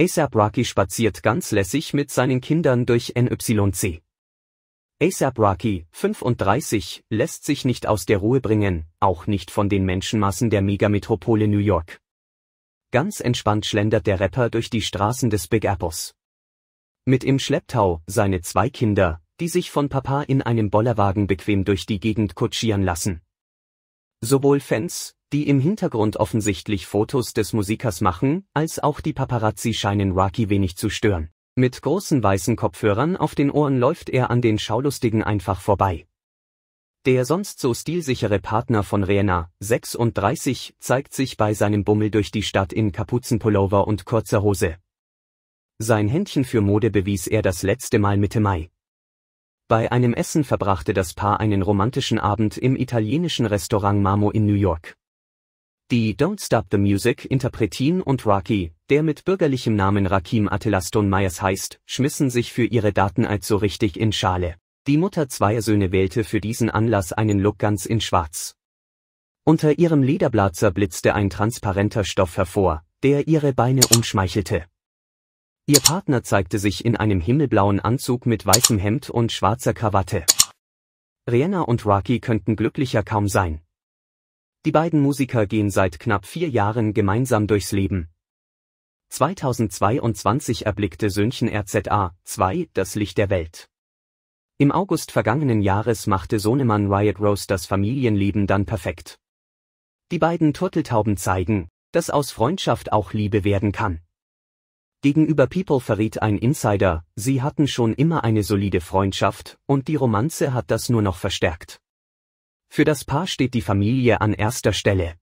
ASAP Rocky spaziert ganz lässig mit seinen Kindern durch NYC. ASAP Rocky, 35, lässt sich nicht aus der Ruhe bringen, auch nicht von den Menschenmassen der Megametropole New York. Ganz entspannt schlendert der Rapper durch die Straßen des Big Apples. Mit im Schlepptau seine zwei Kinder, die sich von Papa in einem Bollerwagen bequem durch die Gegend kutschieren lassen. Sowohl Fans, die im Hintergrund offensichtlich Fotos des Musikers machen, als auch die Paparazzi scheinen Rocky wenig zu stören. Mit großen weißen Kopfhörern auf den Ohren läuft er an den Schaulustigen einfach vorbei. Der sonst so stilsichere Partner von Rena, 36, zeigt sich bei seinem Bummel durch die Stadt in Kapuzenpullover und kurzer Hose. Sein Händchen für Mode bewies er das letzte Mal Mitte Mai. Bei einem Essen verbrachte das Paar einen romantischen Abend im italienischen Restaurant Marmo in New York die Don't Stop the Music Interpretin und Rocky, der mit bürgerlichem Namen Rakim Atelaston Myers heißt, schmissen sich für ihre Daten allzu richtig in Schale. Die Mutter zweier Söhne wählte für diesen Anlass einen Look ganz in Schwarz. Unter ihrem Lederblazer blitzte ein transparenter Stoff hervor, der ihre Beine umschmeichelte. Ihr Partner zeigte sich in einem himmelblauen Anzug mit weißem Hemd und schwarzer Krawatte. Rihanna und Rocky könnten glücklicher kaum sein. Die beiden Musiker gehen seit knapp vier Jahren gemeinsam durchs Leben. 2022 erblickte Söhnchen RZA 2 das Licht der Welt. Im August vergangenen Jahres machte Sohnemann Riot Rose das Familienleben dann perfekt. Die beiden Turteltauben zeigen, dass aus Freundschaft auch Liebe werden kann. Gegenüber People verriet ein Insider, sie hatten schon immer eine solide Freundschaft und die Romanze hat das nur noch verstärkt. Für das Paar steht die Familie an erster Stelle.